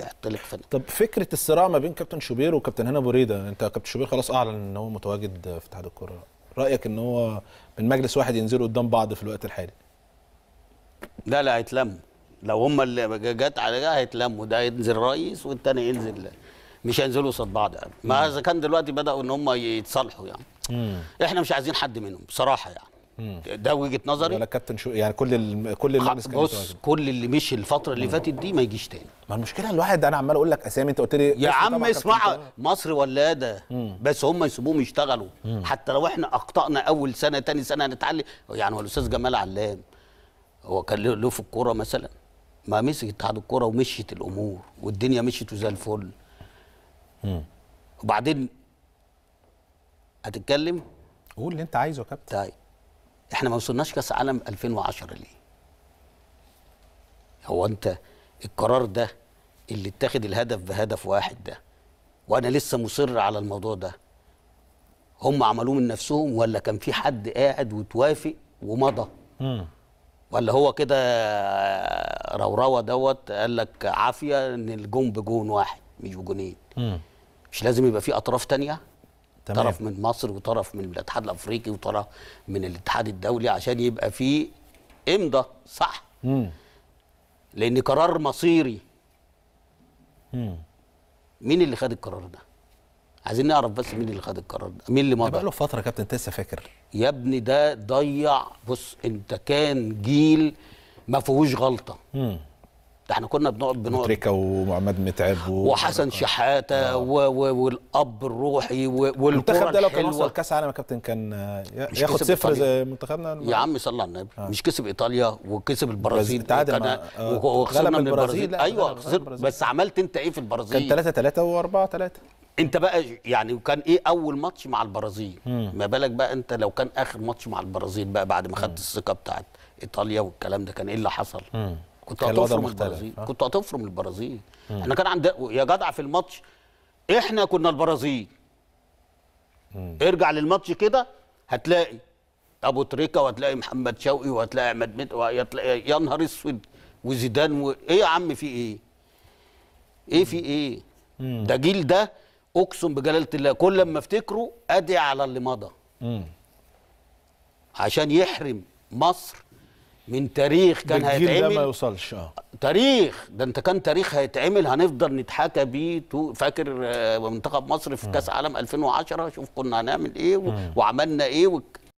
يعطلك فن طب فكره الصراع ما بين كابتن شوبير وكابتن هنا بريده انت كابتن شوبير خلاص اعلن ان هو متواجد في اتحاد الكره رايك ان هو من مجلس واحد ينزلوا قدام بعض في الوقت الحالي لا لا هيتلم لو هم اللي جت على ده هيتلموا ده ينزل رئيس والتاني ينزل مش هينزلوا قصاد بعض يعني ما اذا كان دلوقتي بداوا ان هم يتصالحوا يعني مم. احنا مش عايزين حد منهم بصراحه يعني ده وجهه نظري ولا كابتن شو يعني كل ال... كل اللي بص كل اللي مشي الفتره اللي فاتت دي ما يجيش تاني ما المشكله الواحد انا عمال اقول لك اسامي انت قلت لي يا عم اسمع مصر ولاده بس هم يسيبوهم يشتغلوا مم. حتى لو احنا اخطانا اول سنه تاني سنه هنتعلم يعني هو الاستاذ جمال علام هو كان له في الكوره مثلا ما مسك اتحاد الكوره ومشيت الامور والدنيا مشيت وزي الفل وبعدين هتتكلم قول اللي انت عايزه يا كابتن طيب احنا ما وصلناش كاس عالم 2010 ليه هو انت القرار ده اللي اتخذ الهدف بهدف واحد ده وانا لسه مصر على الموضوع ده هم عملوه من نفسهم ولا كان في حد قاعد وتوافق ومضى ولا هو كده روروه دوت قال لك عافيه ان الجون بجون واحد مش بجونين مش لازم يبقى في اطراف تانية تمام. طرف من مصر وطرف من الاتحاد الافريقي وطرف من الاتحاد الدولي عشان يبقى في امضى صح مم. لان قرار مصيري مم. مين اللي خد القرار ده عايزين نعرف بس مين اللي خد القرار ده مين اللي مضى بقاله فتره يا كابتن انت لسه فاكر يا ابني ده ضيع بص انت كان جيل ما فيهوش غلطه مم. ده احنا كنا بنقعد بنقعد تريكا وعماد متعب و... وحسن آه. شحاته آه. و... و... والاب الروحي و... والمنتخب ده لو كان وصل كاس عالم يا كابتن كان ياخد صفر زي منتخبنا الم... يا عم صلى على النبي آه. مش كسب ايطاليا وكسب البرازيل تعادل مع... آه. وخسرنا من البرازيل, البرازيل. ايوه خسرت بس عملت انت ايه في البرازيل كان 3 3 و4 3 انت بقى يعني وكان ايه اول ماتش مع البرازيل مم. ما بالك بقى انت لو كان اخر ماتش مع البرازيل بقى بعد ما خدت الثقه بتاعت ايطاليا والكلام ده كان ايه اللي حصل مم. كنت هتفرم البرازيل أه؟ كنت هتفرم البرازيل احنا كان عند يا جدع في الماتش احنا كنا البرازيل مم. ارجع للماتش كده هتلاقي ابو تريكه وهتلاقي محمد شوقي وهتلاقي احمد مد يا نهار اسود وزيدان و... ايه يا عم في ايه؟ ايه في ايه؟ ده جيل ده اقسم بجلاله الله كل ما افتكره ادعي على اللي مضى عشان يحرم مصر من تاريخ كان هيتعمل ده ما يوصلش اه تاريخ ده انت كان تاريخ هيتعمل هنفضل نتحاكى بيه فاكر آه، منتخب مصر في كاس عالم 2010 شوف كنا هنعمل ايه و... وعملنا ايه